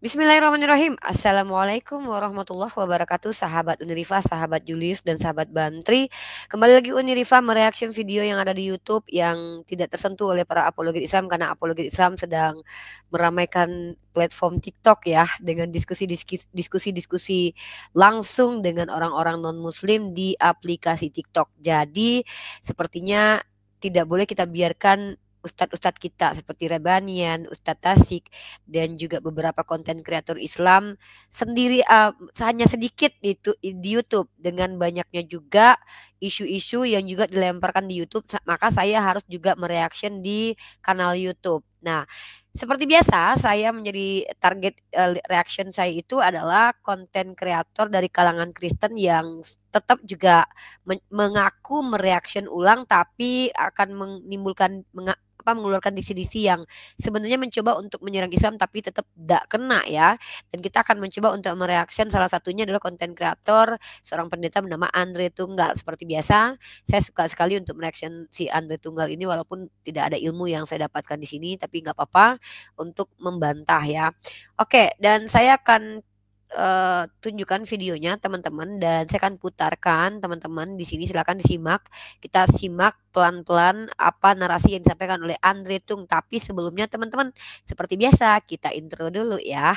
Bismillahirrahmanirrahim. Assalamualaikum warahmatullahi wabarakatuh sahabat Unirifa, sahabat Julius dan sahabat Bantri. Kembali lagi Unirifa mereaction video yang ada di YouTube yang tidak tersentuh oleh para apologet Islam karena apologet Islam sedang meramaikan platform TikTok ya dengan diskusi-diskusi langsung dengan orang-orang non muslim di aplikasi TikTok. Jadi sepertinya tidak boleh kita biarkan ustadz-ustadz kita seperti Rebanian, Ustadz Tasik dan juga beberapa konten kreator Islam sendiri uh, hanya sedikit di, di YouTube dengan banyaknya juga isu-isu yang juga dilemparkan di YouTube maka saya harus juga mereaction di kanal YouTube. Nah, seperti biasa saya menjadi target uh, reaction saya itu adalah konten kreator dari kalangan Kristen yang tetap juga mengaku mereaction ulang tapi akan menimbulkan apa mengeluarkan diksi-diksi yang sebenarnya mencoba untuk menyerang Islam tapi tetap tidak kena ya. Dan kita akan mencoba untuk mereaksi salah satunya adalah konten kreator seorang pendeta bernama Andre Tunggal. Seperti biasa, saya suka sekali untuk mereaksi si Andre Tunggal ini walaupun tidak ada ilmu yang saya dapatkan di sini tapi nggak apa-apa untuk membantah ya. Oke, dan saya akan uh, tunjukkan videonya teman-teman dan saya akan putarkan teman-teman di sini silakan disimak kita simak pelan-pelan apa narasi yang disampaikan oleh Andre Tung tapi sebelumnya teman-teman seperti biasa kita intro dulu ya.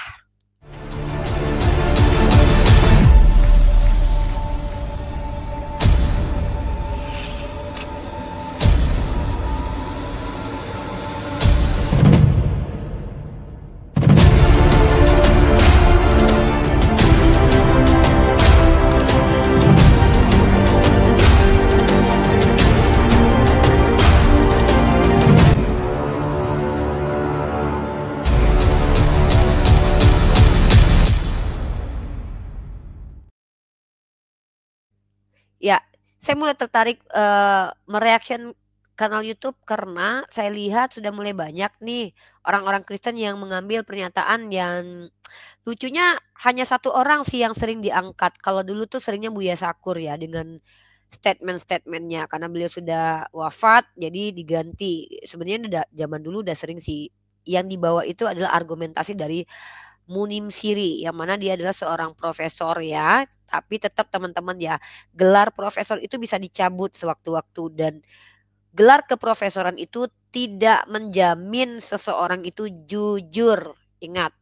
Ya, saya mulai tertarik uh, mereaction kanal YouTube karena saya lihat sudah mulai banyak nih orang-orang Kristen yang mengambil pernyataan yang lucunya hanya satu orang sih yang sering diangkat. Kalau dulu tuh seringnya Buya Sakur ya dengan statement-statementnya karena beliau sudah wafat jadi diganti. Sebenarnya udah zaman dulu udah sering sih yang dibawa itu adalah argumentasi dari Munim Siri yang mana dia adalah seorang profesor ya, tapi tetap teman-teman ya, gelar profesor itu bisa dicabut sewaktu-waktu dan gelar keprofesoran itu tidak menjamin seseorang itu jujur. Ingat,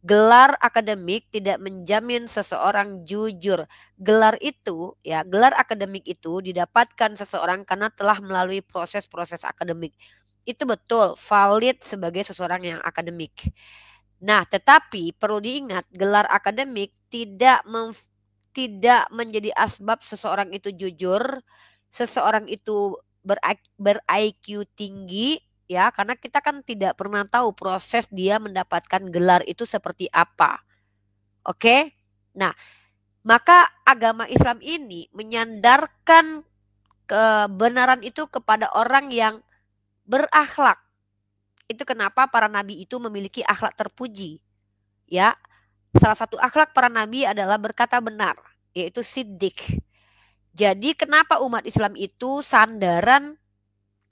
gelar akademik tidak menjamin seseorang jujur. Gelar itu ya, gelar akademik itu didapatkan seseorang karena telah melalui proses-proses akademik. Itu betul valid sebagai seseorang yang akademik. Nah, tetapi perlu diingat gelar akademik tidak tidak menjadi asbab seseorang itu jujur, seseorang itu ber-IQ tinggi ya, karena kita kan tidak pernah tahu proses dia mendapatkan gelar itu seperti apa. Oke? Nah, maka agama Islam ini menyandarkan kebenaran itu kepada orang yang berakhlak itu kenapa para nabi itu memiliki akhlak terpuji. Ya, salah satu akhlak para nabi adalah berkata benar, yaitu sidik. Jadi kenapa umat Islam itu sandaran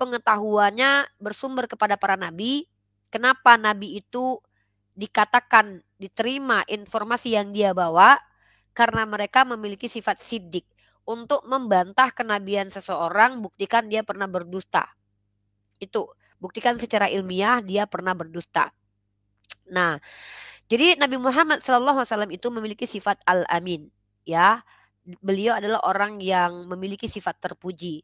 pengetahuannya bersumber kepada para nabi? Kenapa nabi itu dikatakan diterima informasi yang dia bawa? Karena mereka memiliki sifat sidik. Untuk membantah kenabian seseorang, buktikan dia pernah berdusta. Itu. Buktikan secara ilmiah dia pernah berdusta. Nah, jadi Nabi Muhammad SAW itu memiliki sifat al-amin, ya. Beliau adalah orang yang memiliki sifat terpuji.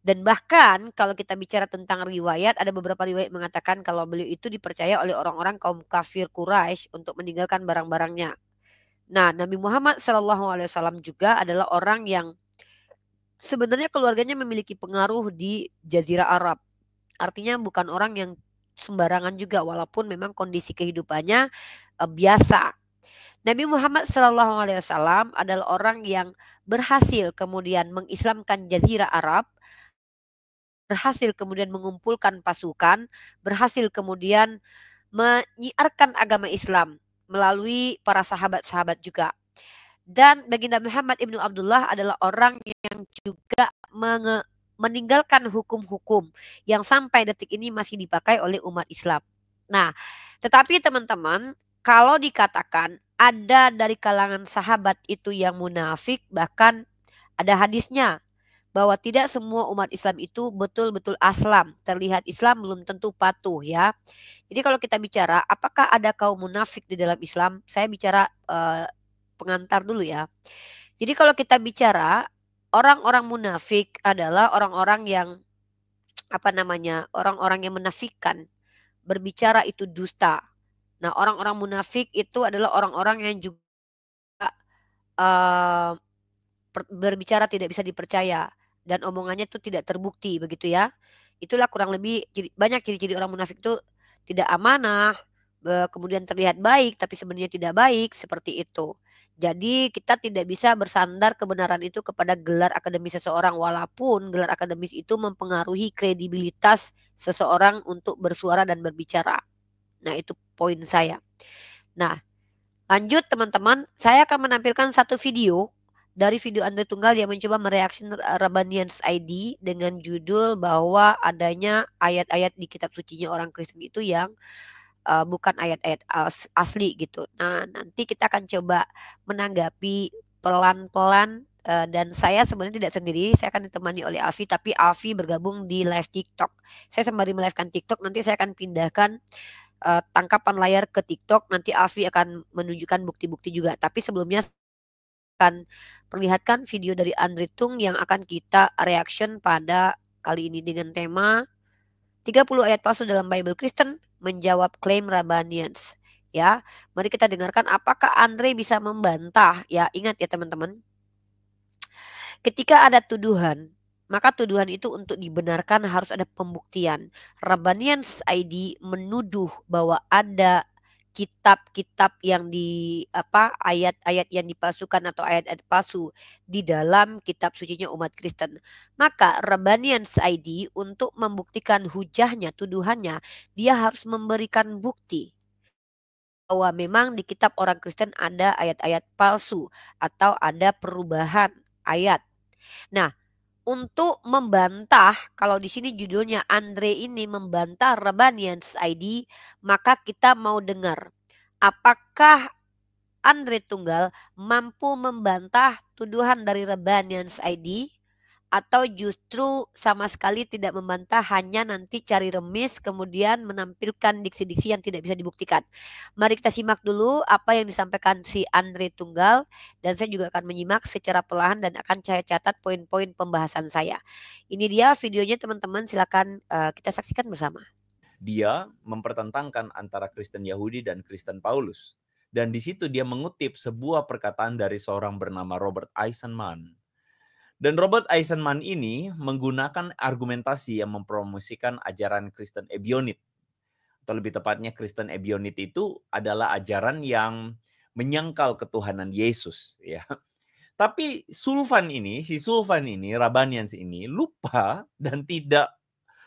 Dan bahkan kalau kita bicara tentang riwayat, ada beberapa riwayat mengatakan kalau beliau itu dipercaya oleh orang-orang kaum kafir Quraisy untuk meninggalkan barang-barangnya. Nah, Nabi Muhammad SAW juga adalah orang yang sebenarnya keluarganya memiliki pengaruh di Jazirah Arab artinya bukan orang yang sembarangan juga walaupun memang kondisi kehidupannya uh, biasa. Nabi Muhammad Shallallahu Alaihi Wasallam adalah orang yang berhasil kemudian mengislamkan Jazirah Arab, berhasil kemudian mengumpulkan pasukan, berhasil kemudian menyiarkan agama Islam melalui para sahabat-sahabat juga. Dan baginda Muhammad ibnu Abdullah adalah orang yang juga meninggalkan hukum-hukum yang sampai detik ini masih dipakai oleh umat Islam. Nah, tetapi teman-teman, kalau dikatakan ada dari kalangan sahabat itu yang munafik, bahkan ada hadisnya bahwa tidak semua umat Islam itu betul-betul aslam, terlihat Islam belum tentu patuh ya. Jadi kalau kita bicara apakah ada kaum munafik di dalam Islam, saya bicara eh, pengantar dulu ya. Jadi kalau kita bicara orang-orang munafik adalah orang-orang yang apa namanya orang-orang yang menafikan berbicara itu dusta. Nah orang-orang munafik itu adalah orang-orang yang juga uh, berbicara tidak bisa dipercaya dan omongannya itu tidak terbukti begitu ya. Itulah kurang lebih banyak ciri-ciri orang munafik itu tidak amanah, kemudian terlihat baik tapi sebenarnya tidak baik seperti itu. Jadi kita tidak bisa bersandar kebenaran itu kepada gelar akademis seseorang walaupun gelar akademis itu mempengaruhi kredibilitas seseorang untuk bersuara dan berbicara. Nah, itu poin saya. Nah, lanjut teman-teman, saya akan menampilkan satu video dari video Andre Tunggal yang mencoba mereaksi Rabanians ID dengan judul bahwa adanya ayat-ayat di kitab sucinya orang Kristen itu yang uh, bukan ayat-ayat as asli gitu. Nah, nanti kita akan coba menanggapi pelan-pelan eh, dan saya sebenarnya tidak sendiri, saya akan ditemani oleh Alfi tapi Alfi bergabung di live TikTok. Saya sembari melivekan TikTok, nanti saya akan pindahkan eh, tangkapan layar ke TikTok, nanti Alfi akan menunjukkan bukti-bukti juga. Tapi sebelumnya akan perlihatkan video dari Andri Tung yang akan kita reaction pada kali ini dengan tema 30 ayat palsu dalam Bible Kristen menjawab klaim Rabanians ya. Mari kita dengarkan apakah Andre bisa membantah ya. Ingat ya teman-teman. Ketika ada tuduhan, maka tuduhan itu untuk dibenarkan harus ada pembuktian. Rabanians ID menuduh bahwa ada kitab-kitab yang di apa ayat-ayat yang dipalsukan atau ayat-ayat palsu di dalam kitab sucinya umat Kristen. Maka Rebanian ID untuk membuktikan hujahnya, tuduhannya, dia harus memberikan bukti bahwa memang di kitab orang Kristen ada ayat-ayat palsu atau ada perubahan ayat. Nah, untuk membantah kalau di sini judulnya Andre ini membantah Rebanians ID maka kita mau dengar apakah Andre Tunggal mampu membantah tuduhan dari Rebanians ID atau justru sama sekali tidak membantah hanya nanti cari remis kemudian menampilkan diksi-diksi yang tidak bisa dibuktikan. Mari kita simak dulu apa yang disampaikan si Andre Tunggal dan saya juga akan menyimak secara perlahan dan akan saya catat poin-poin pembahasan saya. Ini dia videonya teman-teman silakan uh, kita saksikan bersama. Dia mempertentangkan antara Kristen Yahudi dan Kristen Paulus. Dan di situ dia mengutip sebuah perkataan dari seorang bernama Robert Eisenman dan Robert Eisenman ini menggunakan argumentasi yang mempromosikan ajaran Kristen Ebionit. Atau lebih tepatnya Kristen Ebionit itu adalah ajaran yang menyangkal ketuhanan Yesus. ya. Tapi Sulfan ini, si Sulfan ini, Rabanians ini lupa dan tidak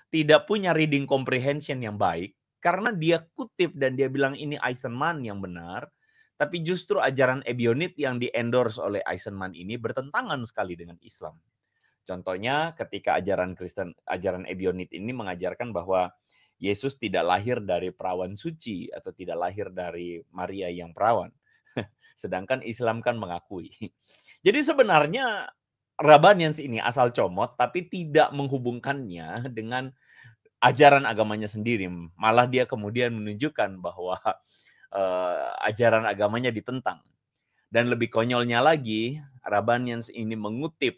tidak punya reading comprehension yang baik karena dia kutip dan dia bilang ini Eisenman yang benar tapi justru ajaran Ebionit yang diendorse oleh Eisenman ini bertentangan sekali dengan Islam. Contohnya ketika ajaran Kristen, ajaran Ebionit ini mengajarkan bahwa Yesus tidak lahir dari perawan suci atau tidak lahir dari Maria yang perawan. Sedangkan Islam kan mengakui. Jadi sebenarnya Rabanians ini asal comot tapi tidak menghubungkannya dengan ajaran agamanya sendiri. Malah dia kemudian menunjukkan bahwa uh, ajaran agamanya ditentang. Dan lebih konyolnya lagi, Rabanians ini mengutip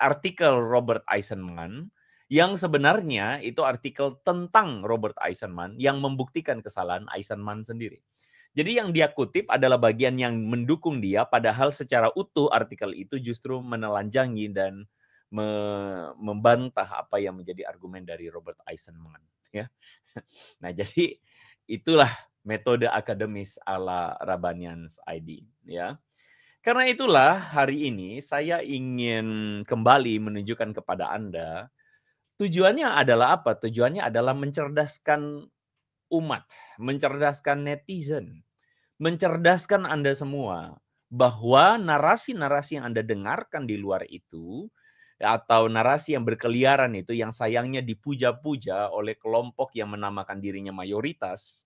artikel Robert Eisenman yang sebenarnya itu artikel tentang Robert Eisenman yang membuktikan kesalahan Eisenman sendiri. Jadi yang dia kutip adalah bagian yang mendukung dia padahal secara utuh artikel itu justru menelanjangi dan me membantah apa yang menjadi argumen dari Robert Eisenman ya. Nah, jadi itulah metode akademis ala Rabanians ID ya. Karena itulah hari ini saya ingin kembali menunjukkan kepada Anda tujuannya adalah apa? Tujuannya adalah mencerdaskan umat, mencerdaskan netizen, mencerdaskan Anda semua bahwa narasi-narasi yang Anda dengarkan di luar itu atau narasi yang berkeliaran itu yang sayangnya dipuja-puja oleh kelompok yang menamakan dirinya mayoritas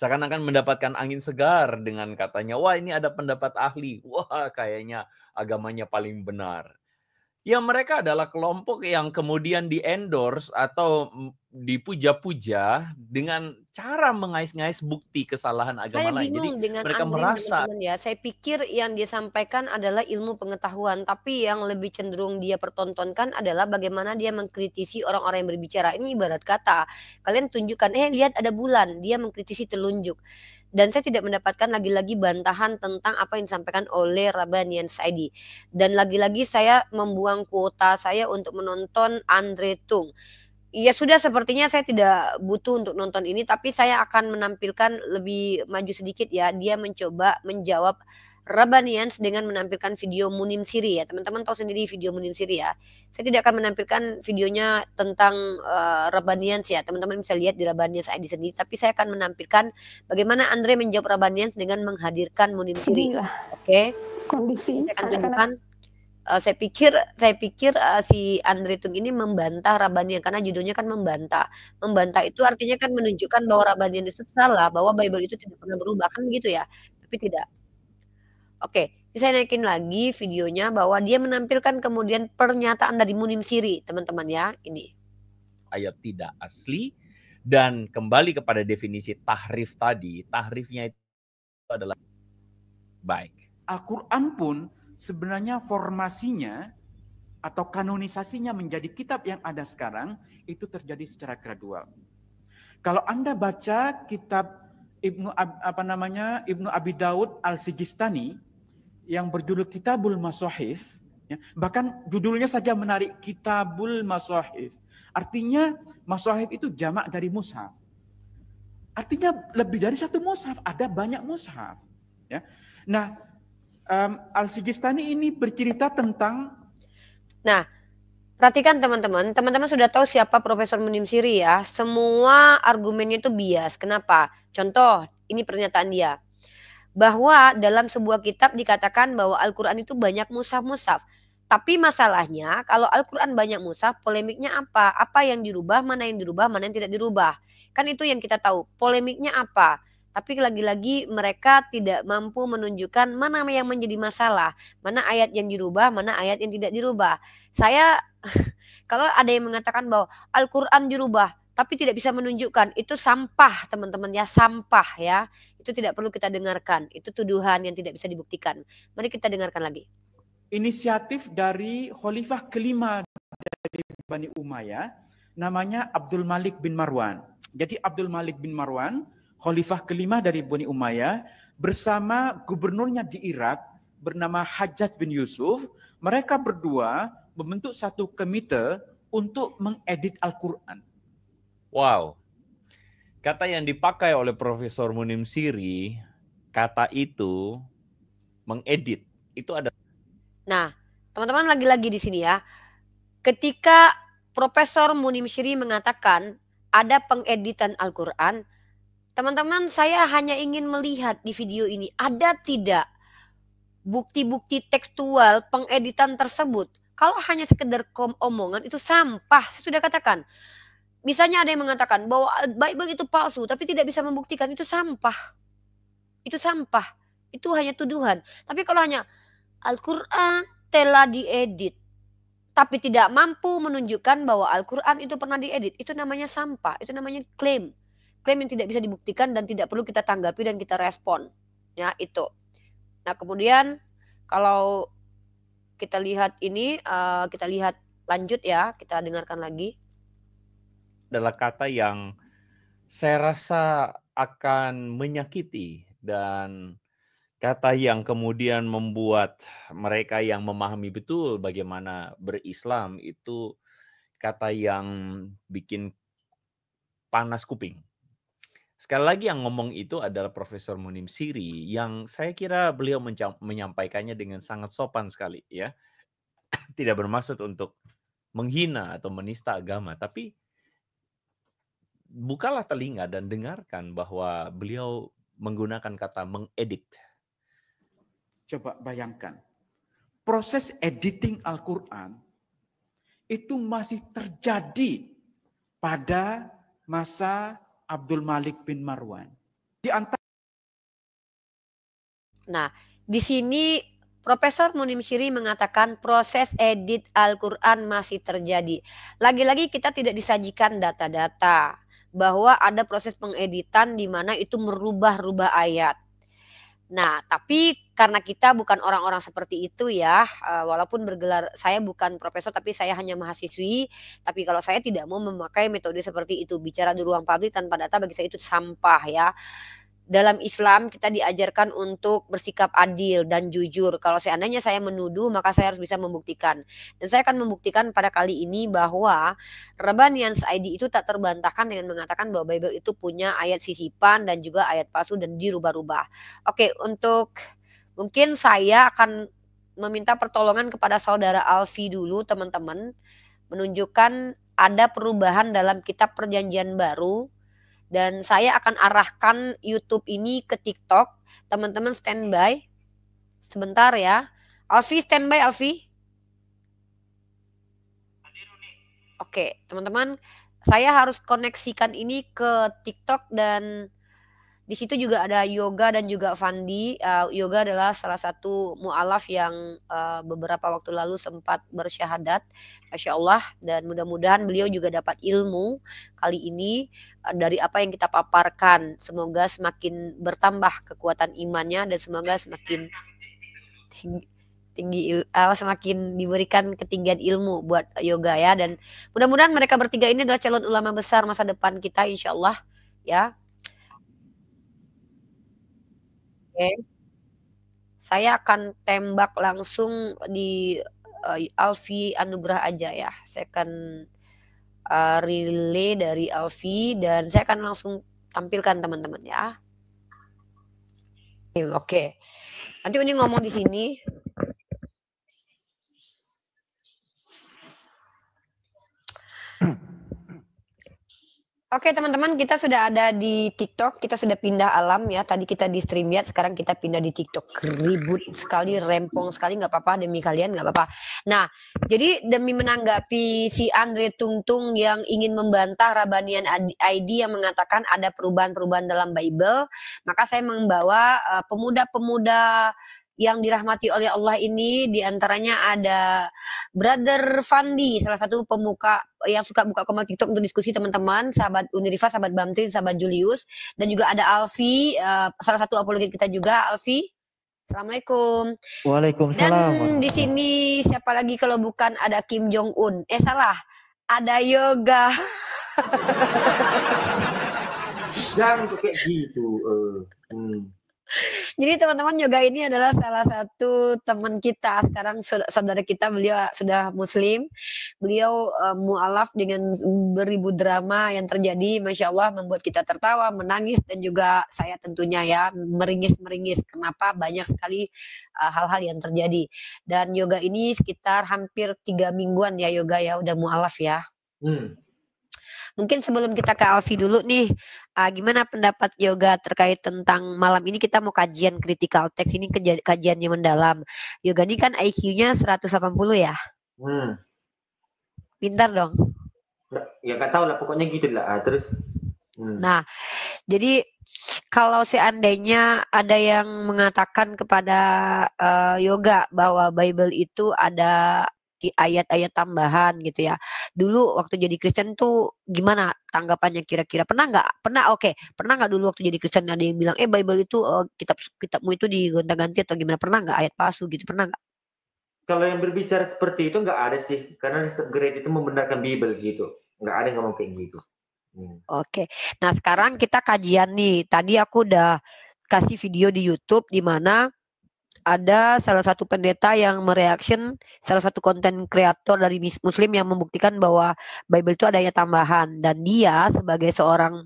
seakan-akan mendapatkan angin segar dengan katanya, "Wah, ini ada pendapat ahli. Wah, kayaknya agamanya paling benar." Ya, mereka adalah kelompok yang kemudian di-endorse atau mm, dipuja-puja dengan cara mengais-ngais bukti kesalahan agama saya lain. Jadi dengan mereka Andri, merasa teman -teman ya, saya pikir yang dia sampaikan adalah ilmu pengetahuan, tapi yang lebih cenderung dia pertontonkan adalah bagaimana dia mengkritisi orang-orang yang berbicara. Ini ibarat kata, kalian tunjukkan, eh lihat ada bulan, dia mengkritisi telunjuk. Dan saya tidak mendapatkan lagi-lagi bantahan tentang apa yang disampaikan oleh Rabanian Saidi. Dan lagi-lagi saya membuang kuota saya untuk menonton Andre Tung Iya sudah sepertinya saya tidak butuh untuk nonton ini tapi saya akan menampilkan lebih maju sedikit ya dia mencoba menjawab Rabanians dengan menampilkan video Munim Siri ya teman-teman tahu sendiri video Munim Siri ya saya tidak akan menampilkan videonya tentang uh, Rabanians ya teman-teman bisa lihat di Rabanians ID sendiri tapi saya akan menampilkan bagaimana Andre menjawab Rabanians dengan menghadirkan Munim Siri oke okay. kondisi saya akan tunjukkan uh, saya pikir saya pikir uh, si Andre Tung ini membantah Rabanian karena judulnya kan membantah. Membantah itu artinya kan menunjukkan bahwa Rabanian itu salah, bahwa Bible itu tidak pernah berubah kan gitu ya. Tapi tidak. Oke, okay. saya naikin lagi videonya bahwa dia menampilkan kemudian pernyataan dari Munim Siri, teman-teman ya, ini. Ayat tidak asli dan kembali kepada definisi tahrif tadi, tahrifnya itu adalah baik. Al-Qur'an pun sebenarnya formasinya atau kanonisasinya menjadi kitab yang ada sekarang itu terjadi secara gradual. Kalau Anda baca kitab Ibnu apa namanya Ibnu Abi Daud Al-Sijistani yang berjudul Kitabul Masahif, ya, bahkan judulnya saja menarik Kitabul Masahif. Artinya masahif itu jamak dari mushaf. Artinya lebih dari satu mushaf, ada banyak mushaf, ya. Nah, um, Al-Sigistani ini bercerita tentang Nah, perhatikan teman-teman, teman-teman sudah tahu siapa Profesor Munim Siri ya. Semua argumennya itu bias. Kenapa? Contoh, ini pernyataan dia. Bahwa dalam sebuah kitab dikatakan bahwa Al-Qur'an itu banyak musaf-musaf. Tapi masalahnya kalau Al-Quran banyak musaf, polemiknya apa? Apa yang dirubah, mana yang dirubah, mana yang tidak dirubah. Kan itu yang kita tahu. Polemiknya apa? Tapi lagi-lagi mereka tidak mampu menunjukkan mana yang menjadi masalah, mana ayat yang dirubah, mana ayat yang tidak dirubah. Saya kalau ada yang mengatakan bahwa Al-Qur'an dirubah tapi tidak bisa menunjukkan itu sampah teman-teman ya sampah ya itu tidak perlu kita dengarkan itu tuduhan yang tidak bisa dibuktikan mari kita dengarkan lagi inisiatif dari khalifah kelima dari Bani Umayyah namanya Abdul Malik bin Marwan jadi Abdul Malik bin Marwan khalifah kelima dari Bani Umayyah bersama gubernurnya di Irak bernama Hajjaj bin Yusuf, mereka berdua membentuk satu komite untuk mengedit Al-Qur'an. Wow. Kata yang dipakai oleh Profesor Munim Siri, kata itu mengedit. Itu ada Nah, teman-teman lagi-lagi di sini ya. Ketika Profesor Munim Siri mengatakan ada pengeditan Al-Qur'an, Teman-teman, saya hanya ingin melihat di video ini ada tidak bukti-bukti tekstual pengeditan tersebut. Kalau hanya sekedar kom omongan itu sampah, saya sudah katakan. Misalnya ada yang mengatakan bahwa Bible itu palsu tapi tidak bisa membuktikan itu sampah. Itu sampah. Itu hanya tuduhan. Tapi kalau hanya Al-Qur'an telah diedit tapi tidak mampu menunjukkan bahwa Al-Qur'an itu pernah diedit, itu namanya sampah, itu namanya klaim klaim yang tidak bisa dibuktikan dan tidak perlu kita tanggapi dan kita respon. Ya, itu. Nah, kemudian kalau kita lihat ini uh, kita lihat lanjut ya, kita dengarkan lagi. Adalah kata yang saya rasa akan menyakiti dan kata yang kemudian membuat mereka yang memahami betul bagaimana berislam itu kata yang bikin panas kuping Sekali lagi yang ngomong itu adalah Profesor Munim Siri yang saya kira beliau menyampaikannya dengan sangat sopan sekali ya. Tidak bermaksud untuk menghina atau menista agama, tapi bukalah telinga dan dengarkan bahwa beliau menggunakan kata mengedit. Coba bayangkan. Proses editing Al-Qur'an itu masih terjadi pada masa Abdul Malik bin Marwan. Di antara Nah, di sini Profesor Munim Siri mengatakan proses edit Al-Quran masih terjadi. Lagi-lagi kita tidak disajikan data-data bahwa ada proses pengeditan di mana itu merubah-rubah ayat. Nah, tapi karena kita bukan orang-orang seperti itu ya. Eh, walaupun bergelar saya bukan profesor tapi saya hanya mahasiswi, tapi kalau saya tidak mau memakai metode seperti itu bicara di ruang publik tanpa data bagi saya itu sampah ya. Dalam Islam kita diajarkan untuk bersikap adil dan jujur. Kalau seandainya saya menuduh, maka saya harus bisa membuktikan. Dan saya akan membuktikan pada kali ini bahwa Rebanians ID itu tak terbantahkan dengan mengatakan bahwa Bible itu punya ayat sisipan dan juga ayat palsu dan dirubah-rubah. Oke, untuk Mungkin saya akan meminta pertolongan kepada saudara Alfi dulu teman-teman menunjukkan ada perubahan dalam kitab perjanjian baru dan saya akan arahkan YouTube ini ke TikTok. Teman-teman standby. Sebentar ya. Alfi standby Alfi. Oke, teman-teman, saya harus koneksikan ini ke TikTok dan di situ juga ada yoga dan juga Fandi. Uh, yoga adalah salah satu mualaf yang uh, beberapa waktu lalu sempat bersyahadat, masya Allah. Dan mudah-mudahan beliau juga dapat ilmu kali ini uh, dari apa yang kita paparkan. Semoga semakin bertambah kekuatan imannya dan semoga semakin tinggi tinggi uh, semakin diberikan ketinggian ilmu buat yoga ya dan mudah-mudahan mereka bertiga ini adalah calon ulama besar masa depan kita insya Allah ya Oke. Saya akan tembak langsung di uh, Alfi Anugrah aja ya. Saya akan uh, relay dari Alfi dan saya akan langsung tampilkan teman-teman ya. Oke. Okay. Nanti Uni ngomong di sini. Hmm. Oke teman-teman, kita sudah ada di TikTok, kita sudah pindah alam ya. Tadi kita di StreamYard, sekarang kita pindah di TikTok. Ribut sekali, rempong sekali, nggak apa-apa demi kalian nggak apa-apa. Nah, jadi demi menanggapi si Andre Tungtung yang ingin membantah Rabanian ID yang mengatakan ada perubahan-perubahan dalam Bible, maka saya membawa eh, pemuda-pemuda uh, yang dirahmati oleh Allah ini diantaranya ada Brother Fandi, salah satu pemuka yang suka buka komentar TikTok untuk diskusi teman-teman, sahabat Unirifa, sahabat Bamtri, sahabat Julius, dan juga ada Alfi, uh, salah satu apologi kita juga, Alfi. Assalamualaikum. Waalaikumsalam. Dan di sini siapa lagi kalau bukan ada Kim Jong Un? Eh salah, ada Yoga. Jangan kayak gitu. Uh, hmm. Jadi teman-teman yoga ini adalah salah satu teman kita sekarang saudara kita beliau ah, sudah muslim, beliau uh, mualaf dengan beribu drama yang terjadi, masya Allah membuat kita tertawa, menangis dan juga saya tentunya ya meringis meringis. Kenapa banyak sekali eh, hal-hal uh, yang terjadi dan yoga ini sekitar hampir tiga mingguan ya yoga ya udah mualaf ya. Hmm. Mungkin sebelum kita ke Alfi dulu nih, uh, gimana pendapat yoga terkait tentang malam ini kita mau kajian critical text ini kajiannya mendalam. Yoga ini kan IQ-nya 180 ya? Hmm. Pintar dong. Ya gak tahu lah pokoknya gitu lah. Ah, terus hmm. Nah, jadi kalau seandainya ada yang mengatakan kepada uh, yoga bahwa Bible itu ada ayat-ayat tambahan gitu ya. Dulu waktu jadi Kristen tuh gimana tanggapannya kira-kira? Pernah nggak? Pernah oke. Okay. Pernah nggak dulu waktu jadi Kristen ada yang bilang, eh Bible itu uh, kitab kitabmu itu digonta-ganti atau gimana? Pernah nggak ayat palsu gitu? Pernah nggak? Kalau yang berbicara seperti itu nggak ada sih, karena setiap grade itu membenarkan Bible gitu. Nggak ada yang ngomong kayak gitu. Hmm. Oke. Okay. Nah sekarang gitu. kita kajian nih. Tadi aku udah kasih video di YouTube di mana ada salah satu pendeta yang mereaction salah satu konten kreator dari muslim yang membuktikan bahwa Bible itu adanya tambahan dan dia sebagai seorang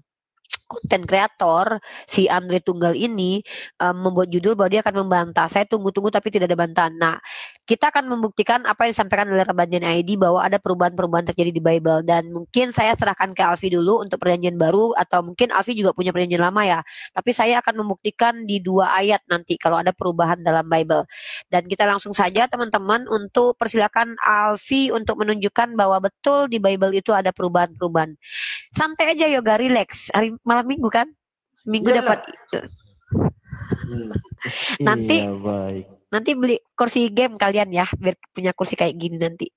konten kreator si Andre Tunggal ini um, membuat judul bahwa dia akan membantah. Saya tunggu-tunggu tapi tidak ada bantahan. Nah, kita akan membuktikan apa yang disampaikan oleh Rabbanian ID bahwa ada perubahan-perubahan terjadi di Bible dan mungkin saya serahkan ke Alfi dulu untuk perjanjian baru atau mungkin Alfi juga punya perjanjian lama ya. Tapi saya akan membuktikan di dua ayat nanti kalau ada perubahan dalam Bible. Dan kita langsung saja teman-teman untuk persilakan Alfi untuk menunjukkan bahwa betul di Bible itu ada perubahan-perubahan. Santai aja yoga relax. Hari malam malam minggu kan minggu iya dapat hmm. nanti iya, baik. nanti beli kursi game kalian ya biar punya kursi kayak gini nanti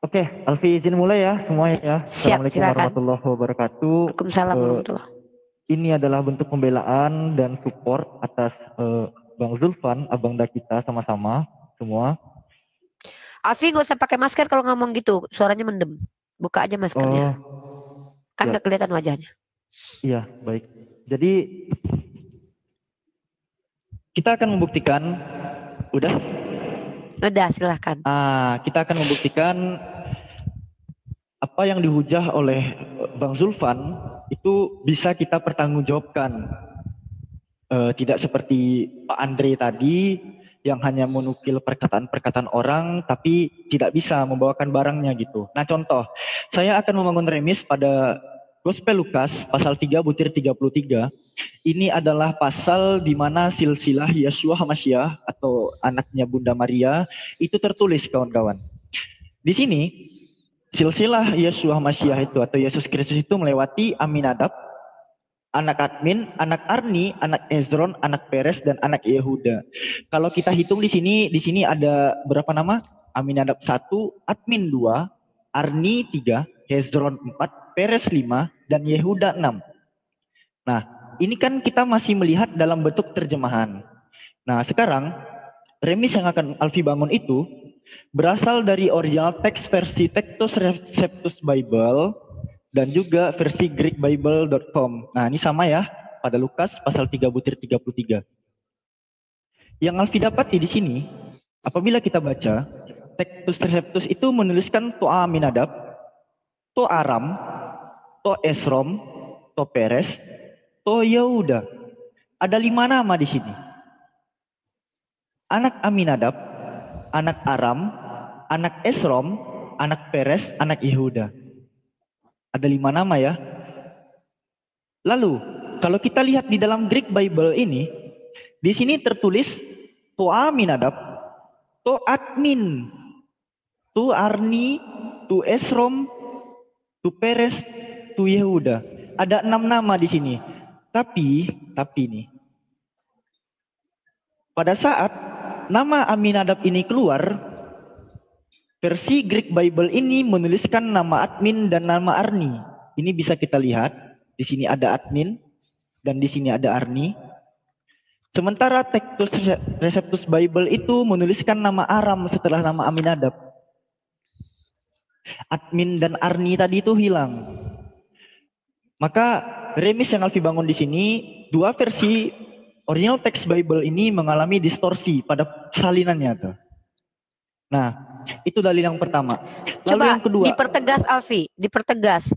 Oke, okay, Alfi izin mulai ya semuanya ya. Siap, Assalamualaikum silakan. warahmatullahi wabarakatuh. Waalaikumsalam uh, warahmatullahi. Ini adalah bentuk pembelaan dan support atas uh, Bang Zulfan, Abang Dakita sama-sama semua. Alfi gak usah pakai masker kalau ngomong gitu, suaranya mendem. Buka aja maskernya. Oh. Kan ya. nggak kelihatan wajahnya. Iya, baik. Jadi kita akan membuktikan udah udah silahkan ah kita akan membuktikan apa yang dihujah oleh bang Zulfan itu bisa kita pertanggungjawabkan e, tidak seperti Pak Andre tadi yang hanya menukil perkataan-perkataan orang tapi tidak bisa membawakan barangnya gitu. Nah contoh, saya akan membangun remis pada Gospel Lukas pasal 3 butir 33. Ini adalah pasal di mana silsilah Yeshua Hamasyah atau anaknya Bunda Maria itu tertulis kawan-kawan. Di sini silsilah Yeshua Hamasyah itu atau Yesus Kristus itu melewati Aminadab, anak Admin, anak Arni, anak Ezron, anak Peres dan anak Yehuda. Kalau kita hitung di sini di sini ada berapa nama? Amin. Aminadab satu, Admin dua, Arni tiga, Hezron empat, Peres lima, dan Yehuda enam. Nah, ini kan kita masih melihat dalam bentuk terjemahan. Nah, sekarang remis yang akan Alfi bangun itu berasal dari original text versi Textus Receptus Bible dan juga versi greekbible.com. Nah, ini sama ya pada Lukas pasal 3 butir 33. Yang Alfi dapat di sini, apabila kita baca, Tektus Receptus itu menuliskan Toa Minadab, To Aram, To Esrom, To Peres, To yauda. Ada lima nama di sini. Anak Aminadab, anak Aram, anak Esrom, anak Peres, anak Yehuda. Ada lima nama ya. Lalu, kalau kita lihat di dalam Greek Bible ini, di sini tertulis To Aminadab, To Admin, To Arni, To Esrom, To Peres, To Yehuda. Ada enam nama di sini. Tapi, tapi nih. Pada saat nama Aminadab ini keluar, Versi Greek Bible ini menuliskan nama admin dan nama Arni. Ini bisa kita lihat. Di sini ada admin dan di sini ada Arni. Sementara Textus Receptus Bible itu menuliskan nama Aram setelah nama Aminadab. Admin dan Arni tadi itu hilang. Maka remis yang Alfi bangun di sini, dua versi original text Bible ini mengalami distorsi pada salinannya tuh. Nah, itu dalil yang pertama. Lalu Coba yang kedua, dipertegas Alfi, dipertegas.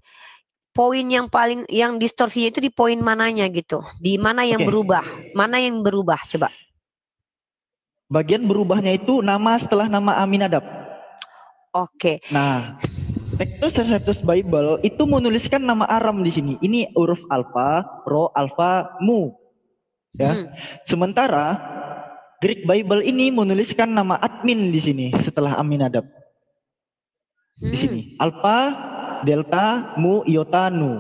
Poin yang paling yang distorsinya itu di poin mananya gitu. Di mana yang okay. berubah? Mana yang berubah? Coba. Bagian berubahnya itu nama setelah nama Aminadab. Oke. Okay. Nah, Textus Receptus Bible itu menuliskan nama Aram di sini. Ini huruf alfa, ro, alfa, mu. Ya. Hmm. Sementara Greek Bible ini menuliskan nama admin di sini setelah Aminadab. Hmm. Di sini Alpha, Delta, Mu, Iota, Nu.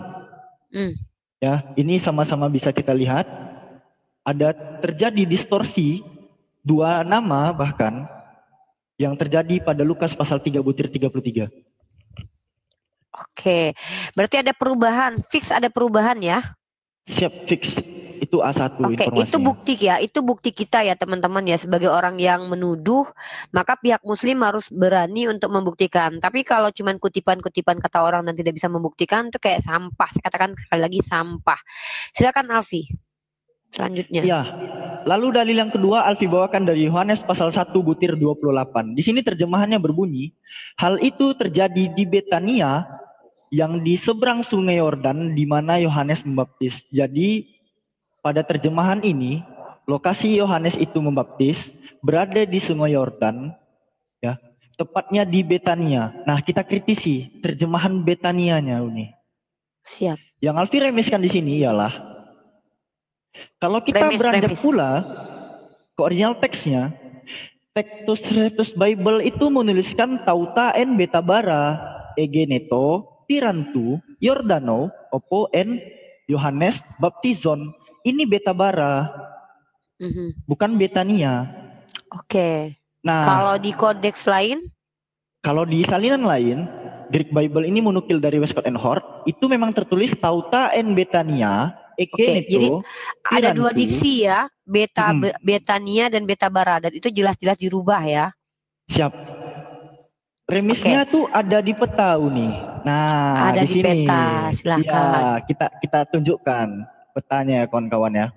Hmm. Ya, ini sama-sama bisa kita lihat ada terjadi distorsi dua nama bahkan yang terjadi pada Lukas pasal 3 butir 33. Oke, berarti ada perubahan, fix ada perubahan ya? Siap, fix itu A1 Oke, okay, itu bukti ya, itu bukti kita ya teman-teman ya sebagai orang yang menuduh, maka pihak muslim harus berani untuk membuktikan. Tapi kalau cuman kutipan-kutipan kata orang dan tidak bisa membuktikan itu kayak sampah. Saya katakan sekali lagi sampah. Silakan Alfi. Selanjutnya. Ya. Lalu dalil yang kedua Alfi bawakan dari Yohanes pasal 1 butir 28. Di sini terjemahannya berbunyi, hal itu terjadi di Betania yang di seberang sungai Yordan di mana Yohanes membaptis. Jadi pada terjemahan ini, lokasi Yohanes itu membaptis berada di Sungai Yordan, ya, tepatnya di Betania. Nah, kita kritisi terjemahan Betanianya ini. Siap. Yang Alfi remiskan di sini ialah kalau kita remis, beranjak remis. pula ke original teksnya, Textus Retus Bible itu menuliskan Tauta en Betabara, Egeneto, Tirantu, Yordano, Opo en Yohanes Baptizon ini beta bara, mm-hmm. bukan betania. Oke. Okay. Nah, kalau di kodeks lain? Kalau di salinan lain, Greek Bible ini menukil dari Westcott and Hort, itu memang tertulis Tauta and Betania, Oke. okay, Jadi piranti. ada dua diksi ya, beta hmm. betania dan beta bara dan itu jelas-jelas dirubah ya. Siap. Remisnya okay. tuh ada di peta nih. Nah, ada di, di peta, silakan. Ya, kita kita tunjukkan petanya ya kawan-kawan ya.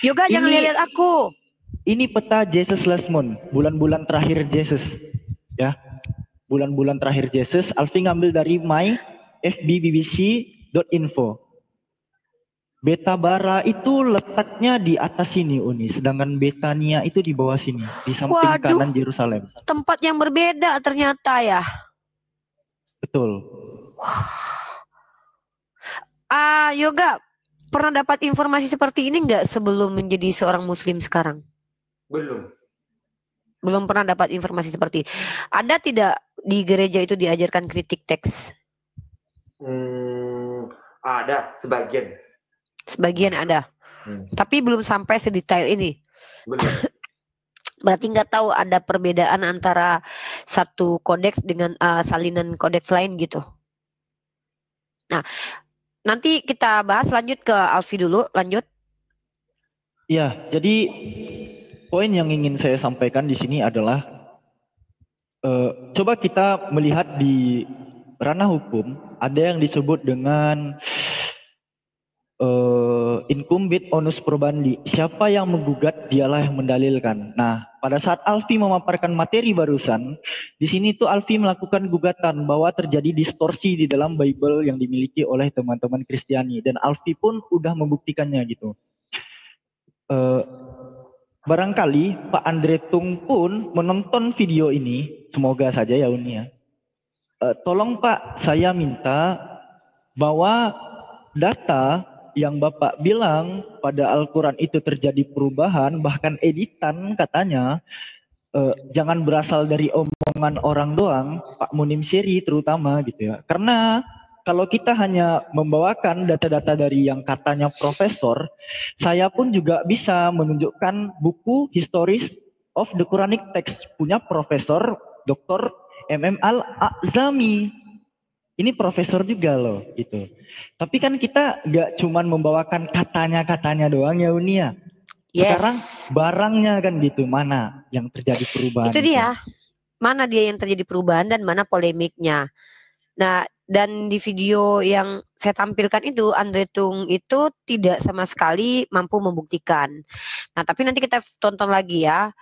Yoga ini, jangan lihat aku. Ini peta Jesus Last Moon, bulan-bulan terakhir Jesus. Ya. Bulan-bulan terakhir Jesus, Alfi ngambil dari my fbbbc.info. Beta bara itu letaknya di atas sini Uni, sedangkan Betania itu di bawah sini, di samping Waduh, kanan Yerusalem. Tempat yang berbeda ternyata ya. Betul. Ah, uh, Yoga, pernah dapat informasi seperti ini nggak sebelum menjadi seorang muslim sekarang? Belum. Belum pernah dapat informasi seperti ini. Ada tidak di gereja itu diajarkan kritik teks? Hmm, ada sebagian. Sebagian ada. Hmm. Tapi belum sampai sedetail ini. Belum. Berarti nggak tahu ada perbedaan antara satu kodeks dengan uh, salinan kodeks lain gitu. Nah, nanti kita bahas lanjut ke Alfi dulu, lanjut. Ya, jadi poin yang ingin saya sampaikan di sini adalah uh, coba kita melihat di ranah hukum ada yang disebut dengan uh, uh, incumbit onus probandi. Siapa yang menggugat dialah yang mendalilkan. Nah, pada saat Alfi memaparkan materi barusan, di sini tuh Alfi melakukan gugatan bahwa terjadi distorsi di dalam Bible yang dimiliki oleh teman-teman Kristiani dan Alfi pun udah membuktikannya gitu. Uh, barangkali Pak Andre Tung pun menonton video ini, semoga saja ya Unia. Ya. Uh, eh, tolong Pak, saya minta bahwa data yang Bapak bilang pada Al-Quran itu terjadi perubahan, bahkan editan katanya, eh, jangan berasal dari omongan orang doang, Pak Munim Siri terutama gitu ya. Karena kalau kita hanya membawakan data-data dari yang katanya profesor, saya pun juga bisa menunjukkan buku historis of the Quranic text punya profesor Dr. MM Al-Azami ini profesor juga loh gitu. Tapi kan kita gak cuman membawakan katanya-katanya doang ya Unia. Ya. Yes. Sekarang barangnya kan gitu mana yang terjadi perubahan. Itu dia. Itu. Mana dia yang terjadi perubahan dan mana polemiknya. Nah, dan di video yang saya tampilkan itu Andre Tung itu tidak sama sekali mampu membuktikan. Nah, tapi nanti kita tonton lagi ya.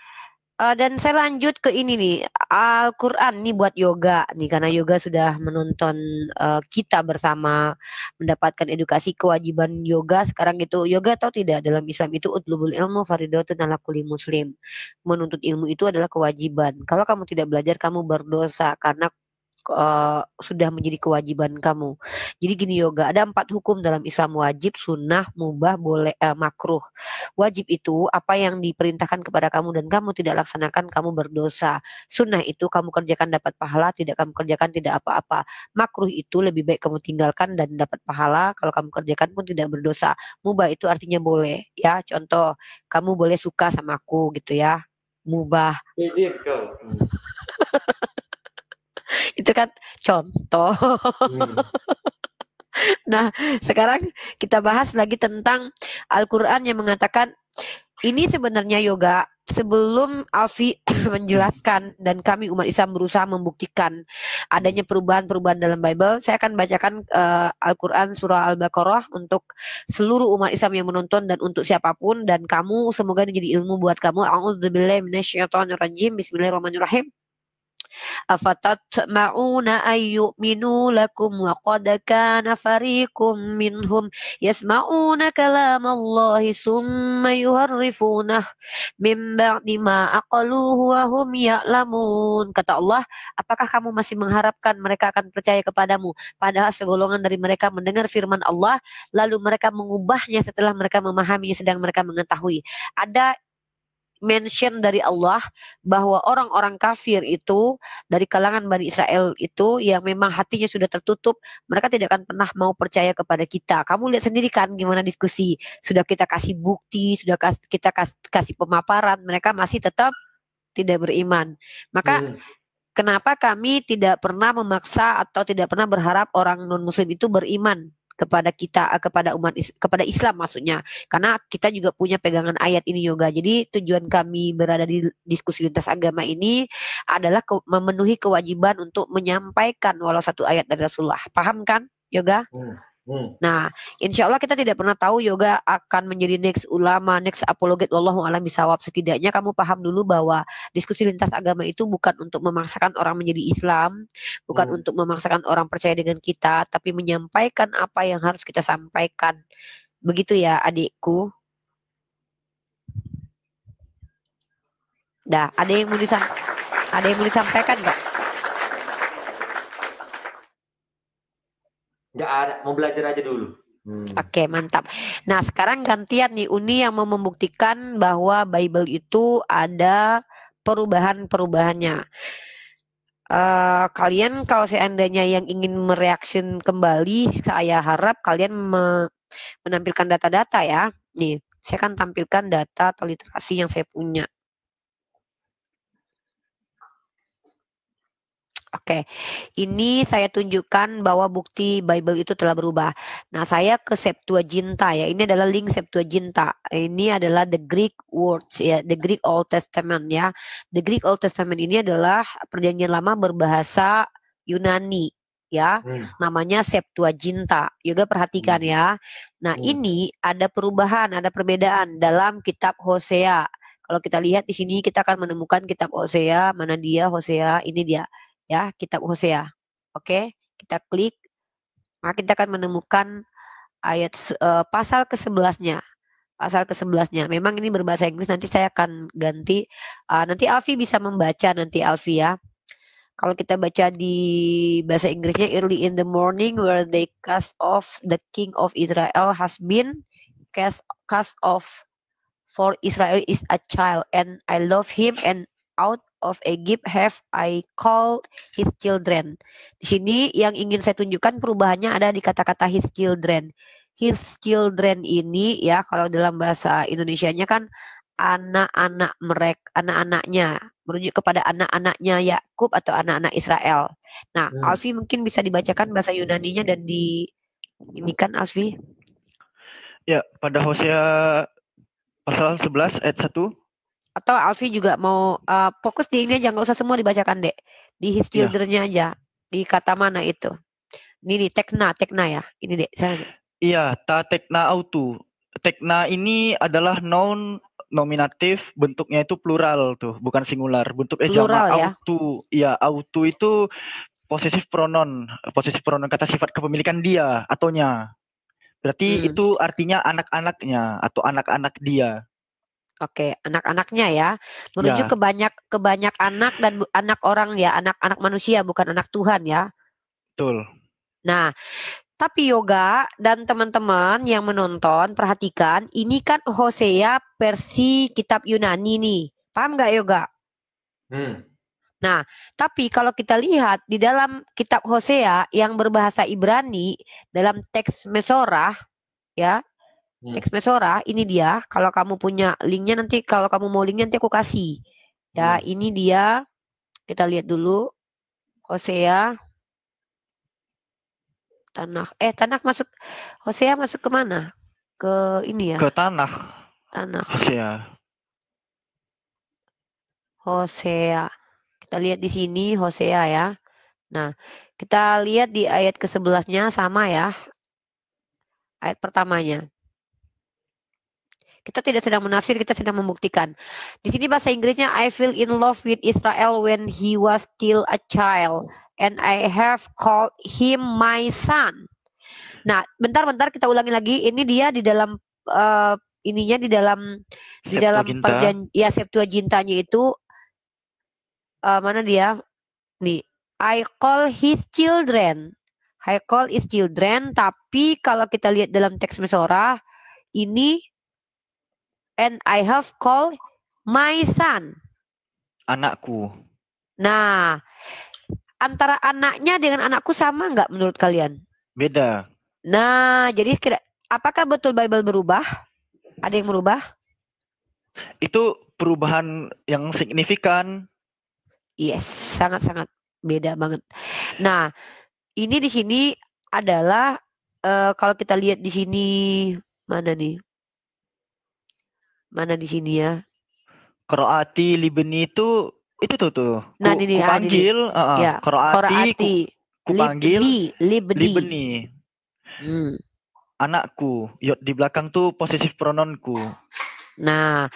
Uh, dan saya lanjut ke ini nih Al-Quran nih buat yoga nih karena yoga sudah menonton uh, kita bersama mendapatkan edukasi kewajiban yoga sekarang itu yoga atau tidak dalam Islam itu utlubul ilmu faridatun ala kuli muslim menuntut ilmu itu adalah kewajiban kalau kamu tidak belajar kamu berdosa karena uh, sudah menjadi kewajiban kamu. Jadi gini yoga, ada empat hukum dalam Islam wajib, sunnah, mubah, boleh, uh, makruh. Wajib itu apa yang diperintahkan kepada kamu dan kamu tidak laksanakan kamu berdosa. Sunnah itu kamu kerjakan dapat pahala, tidak kamu kerjakan tidak apa-apa. Makruh itu lebih baik kamu tinggalkan dan dapat pahala. Kalau kamu kerjakan pun tidak berdosa. Mubah itu artinya boleh, ya. Contoh, kamu boleh suka sama aku gitu ya. Mubah. Iya, iya, itu kan contoh. Hmm. nah, sekarang kita bahas lagi tentang Al-Qur'an yang mengatakan ini sebenarnya yoga sebelum Alfi menjelaskan dan kami umat Islam berusaha membuktikan adanya perubahan-perubahan dalam Bible, saya akan bacakan uh, Al-Qur'an surah Al-Baqarah untuk seluruh umat Islam yang menonton dan untuk siapapun dan kamu semoga ini jadi ilmu buat kamu. A'udzubillahi Bismillahirrahmanirrahim afatatma'una ayyuminu lakum wa qad kana fariqum minhum yasma'una kalamallahi summa yuharrifunah min ba'di ma aqaluhu wa hum ya'lamun kata Allah apakah kamu masih mengharapkan mereka akan percaya kepadamu padahal segolongan dari mereka mendengar firman Allah lalu mereka mengubahnya setelah mereka memahaminya sedang mereka mengetahui ada mention dari Allah bahwa orang-orang kafir itu dari kalangan Bani Israel itu yang memang hatinya sudah tertutup, mereka tidak akan pernah mau percaya kepada kita. Kamu lihat sendiri kan gimana diskusi, sudah kita kasih bukti, sudah kita kasih pemaparan, mereka masih tetap tidak beriman. Maka hmm. kenapa kami tidak pernah memaksa atau tidak pernah berharap orang non muslim itu beriman? kepada kita eh, kepada umat kepada Islam maksudnya karena kita juga punya pegangan ayat ini yoga jadi tujuan kami berada di diskusi lintas agama ini adalah ke, memenuhi kewajiban untuk menyampaikan walau satu ayat dari Rasulullah paham kan yoga hmm. Hmm. Nah, insya Allah kita tidak pernah tahu yoga akan menjadi next ulama, next apologet, wallahu alam bisawab. Setidaknya kamu paham dulu bahwa diskusi lintas agama itu bukan untuk memaksakan orang menjadi Islam, bukan hmm. untuk memaksakan orang percaya dengan kita, tapi menyampaikan apa yang harus kita sampaikan. Begitu ya, adikku. Dah, ada yang mau disampaikan? Ada yang mau disampaikan, Pak? Nggak ada, mau belajar aja dulu. Hmm. Oke, okay, mantap. Nah, sekarang gantian nih Uni yang mau membuktikan bahwa Bible itu ada perubahan-perubahannya. Uh, kalian kalau seandainya yang ingin mereaction kembali, saya harap kalian me menampilkan data-data ya. Nih, saya akan tampilkan data atau literasi yang saya punya. Oke, okay. ini saya tunjukkan bahwa bukti Bible itu telah berubah. Nah, saya ke Septuaginta ya. Ini adalah link Septuaginta. Ini adalah the Greek words ya, the Greek Old Testament ya. The Greek Old Testament ini adalah perjanjian lama berbahasa Yunani ya. Hmm. Namanya Septuaginta. Juga perhatikan hmm. ya. Nah, hmm. ini ada perubahan, ada perbedaan dalam kitab Hosea. Kalau kita lihat di sini kita akan menemukan kitab Hosea, mana dia Hosea, ini dia ya kitab Hosea. Ya. Oke, kita klik maka kita akan menemukan ayat uh, pasal ke-11-nya. Pasal ke-11-nya. Memang ini berbahasa Inggris nanti saya akan ganti uh, nanti Alfi bisa membaca nanti Alfi ya. Kalau kita baca di bahasa Inggrisnya early in the morning where they cast off the king of Israel has been cast cast off for Israel is a child and I love him and out of Egypt have I called his children. Di sini yang ingin saya tunjukkan perubahannya ada di kata-kata his children. His children ini ya kalau dalam bahasa Indonesianya kan anak-anak mereka, anak-anaknya merujuk kepada anak-anaknya Yakub atau anak-anak Israel. Nah, hmm. Alfi mungkin bisa dibacakan bahasa Yunani-nya dan di ini kan Alfi. Ya, pada Hosea pasal 11 ayat 1 atau Alfi juga mau uh, fokus di ini aja nggak usah semua dibacakan dek di his iya. childrennya aja di kata mana itu ini nih tekna tekna ya ini dek saya iya ta tekna auto tekna ini adalah noun nominatif bentuknya itu plural tuh bukan singular bentuk eh plural, jamak ya? auto iya auto itu posesif pronon posesif pronon kata sifat kepemilikan dia atau nya berarti hmm. itu artinya anak-anaknya atau anak-anak dia Oke, anak-anaknya ya. Merujuk ya. ke banyak ke banyak anak dan anak orang ya, anak-anak manusia bukan anak Tuhan ya. Betul. Nah, tapi yoga dan teman-teman yang menonton perhatikan, ini kan Hosea versi kitab Yunani nih. Paham nggak yoga? Hmm. Nah, tapi kalau kita lihat di dalam kitab Hosea yang berbahasa Ibrani dalam teks Mesorah ya, hmm. Expressora ini dia. Kalau kamu punya linknya nanti kalau kamu mau linknya nanti aku kasih. Ya, hmm. ini dia. Kita lihat dulu. Hosea tanah eh tanah masuk Hosea masuk kemana ke ini ya ke tanah tanah Hosea Hosea kita lihat di sini Hosea ya nah kita lihat di ayat ke sebelasnya sama ya ayat pertamanya kita tidak sedang menafsir, kita sedang membuktikan. Di sini bahasa Inggrisnya I feel in love with Israel when he was still a child and I have called him my son. Nah, bentar-bentar kita ulangi lagi. Ini dia di dalam uh, ininya di dalam di dalam perjan ya Septuagintanya itu uh, mana dia? Nih, I call his children. I call his children, tapi kalau kita lihat dalam teks Mesora, ini and I have called my son. Anakku. Nah, antara anaknya dengan anakku sama nggak menurut kalian? Beda. Nah, jadi kira apakah betul Bible berubah? Ada yang berubah? Itu perubahan yang signifikan. Yes, sangat-sangat beda banget. Nah, ini di sini adalah uh, kalau kita lihat di sini mana nih? Mana di sini ya? Kroati, Libni itu itu tuh tuh. Nah, ku, ini ah, kupanggil, ah, uh, ya. Kroati, Kroati kupanggil Libni, Libni. Hmm. Anakku, yuk di belakang tuh posesif prononku. Nah,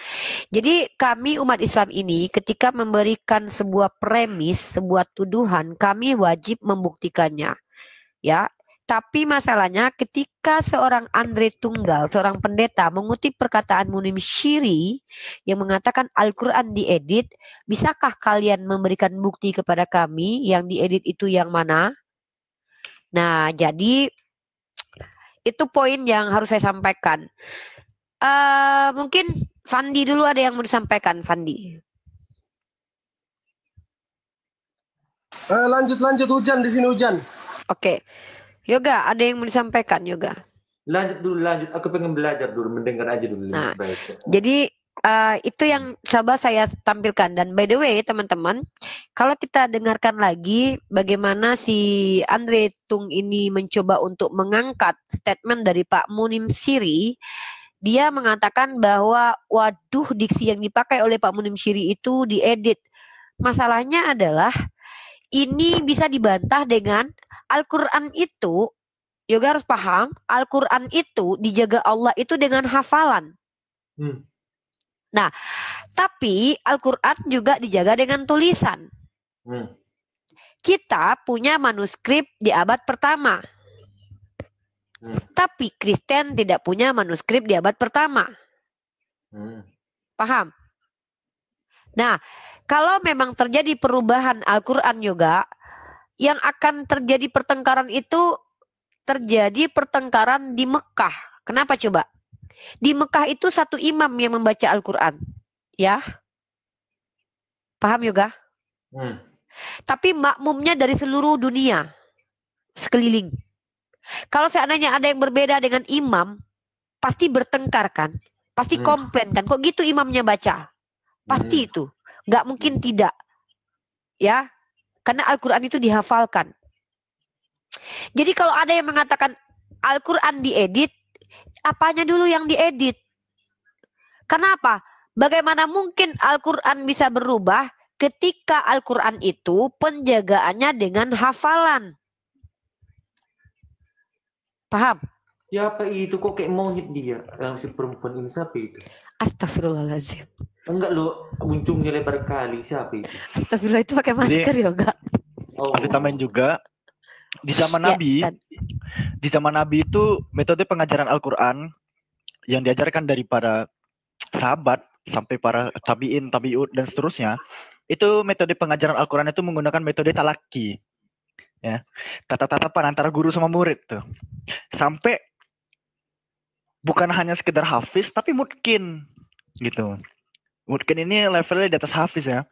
jadi kami umat Islam ini ketika memberikan sebuah premis, sebuah tuduhan, kami wajib membuktikannya. Ya, tapi masalahnya ketika seorang Andre Tunggal, seorang pendeta mengutip perkataan Munim Syiri yang mengatakan Al-Quran diedit, bisakah kalian memberikan bukti kepada kami yang diedit itu yang mana? Nah, jadi itu poin yang harus saya sampaikan. Uh, mungkin Fandi dulu ada yang mau disampaikan, Fandi. Uh, lanjut lanjut hujan di sini hujan. Oke. Okay. Yoga, ada yang mau disampaikan Yoga? Lanjut dulu, lanjut. Aku pengen belajar dulu, mendengar aja dulu. Nah, jadi uh, itu yang coba saya tampilkan. Dan by the way, teman-teman, kalau kita dengarkan lagi bagaimana si Andre Tung ini mencoba untuk mengangkat statement dari Pak Munim Siri, dia mengatakan bahwa waduh diksi yang dipakai oleh Pak Munim Siri itu diedit. Masalahnya adalah ini bisa dibantah dengan Al-Quran itu, Yoga harus paham, Al-Quran itu dijaga Allah itu dengan hafalan. Hmm. Nah, tapi Al-Quran juga dijaga dengan tulisan. Hmm. Kita punya manuskrip di abad pertama. Hmm. Tapi Kristen tidak punya manuskrip di abad pertama. Hmm. Paham? Nah, kalau memang terjadi perubahan Al-Qur'an juga, yang akan terjadi pertengkaran itu terjadi pertengkaran di Mekah. Kenapa coba? Di Mekah itu satu imam yang membaca Al-Qur'an. Ya. Paham juga? Hmm. Tapi makmumnya dari seluruh dunia sekeliling. Kalau seandainya ada yang berbeda dengan imam, pasti bertengkar kan? Pasti hmm. komplain kan? Kok gitu imamnya baca? Pasti hmm. itu. Nggak mungkin hmm. tidak. Ya. Karena Al-Quran itu dihafalkan. Jadi kalau ada yang mengatakan Al-Quran diedit, apanya dulu yang diedit? Kenapa? Bagaimana mungkin Al-Quran bisa berubah ketika Al-Quran itu penjagaannya dengan hafalan? Paham? Siapa ya, itu kok kayak monyet dia? Yang eh, si perempuan ini siapa itu? Astagfirullahaladzim. Enggak lo muncungnya lebar kali siapa itu? lo itu pakai masker ya enggak? Oh. Ada tambahin juga di zaman ya, Nabi. Kan. Di zaman Nabi itu metode pengajaran Al-Qur'an yang diajarkan dari para sahabat sampai para tabiin, tabiut dan seterusnya itu metode pengajaran Al-Quran itu menggunakan metode talaki ya tata tatapan antara guru sama murid tuh sampai bukan hanya sekedar hafiz tapi mungkin gitu mungkin ini levelnya di atas hafiz ya.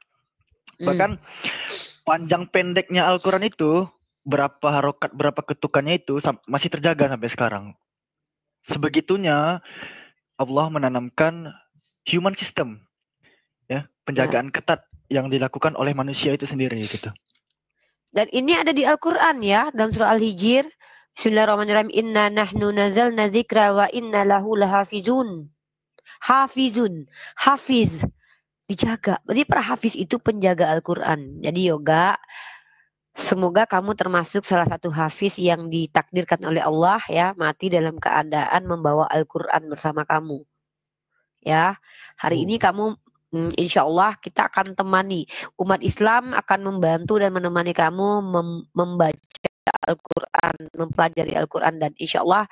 Hmm. Bahkan mm. panjang pendeknya Al-Qur'an itu berapa harokat berapa ketukannya itu masih terjaga sampai sekarang. Sebegitunya Allah menanamkan human system ya, penjagaan nah. ketat yang dilakukan oleh manusia itu sendiri gitu. Dan ini ada di Al-Qur'an ya, dalam surah al hijir Bismillahirrahmanirrahim. Inna nahnu nazalna zikra wa inna lahu lahafizun hafizun hafiz dijaga berarti para hafiz itu penjaga Al-Quran jadi yoga Semoga kamu termasuk salah satu hafiz yang ditakdirkan oleh Allah ya mati dalam keadaan membawa Al-Quran bersama kamu. Ya, hari ini hmm. kamu hmm, insya Allah kita akan temani umat Islam akan membantu dan menemani kamu mem membaca Al-Quran, mempelajari Al-Quran dan insya Allah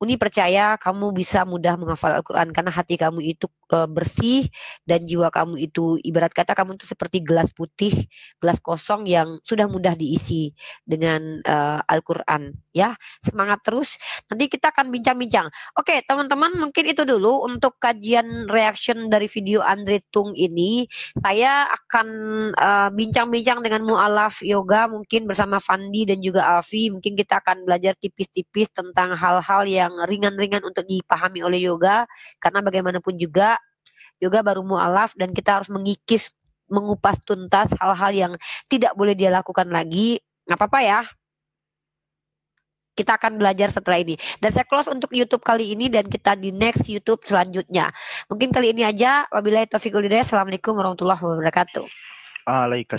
Uni percaya kamu bisa mudah menghafal Al-Quran karena hati kamu itu uh, bersih dan jiwa kamu itu ibarat kata kamu itu seperti gelas putih, gelas kosong yang sudah mudah diisi dengan uh, Al-Qur'an ya. Semangat terus. Nanti kita akan bincang-bincang. Oke, teman-teman mungkin itu dulu untuk kajian reaction dari video Andre Tung ini. Saya akan eh, bincang-bincang uh, dengan mualaf yoga mungkin bersama Fandi dan juga Alfi. Mungkin kita akan belajar tipis-tipis tentang hal-hal yang ringan-ringan untuk dipahami oleh yoga karena bagaimanapun juga juga baru mualaf dan kita harus mengikis mengupas tuntas hal-hal yang tidak boleh dia lakukan lagi nggak apa-apa ya kita akan belajar setelah ini dan saya close untuk YouTube kali ini dan kita di next YouTube selanjutnya mungkin kali ini aja wabillahi taufiq Assalamualaikum warahmatullahi wabarakatuh Waalaikumsalam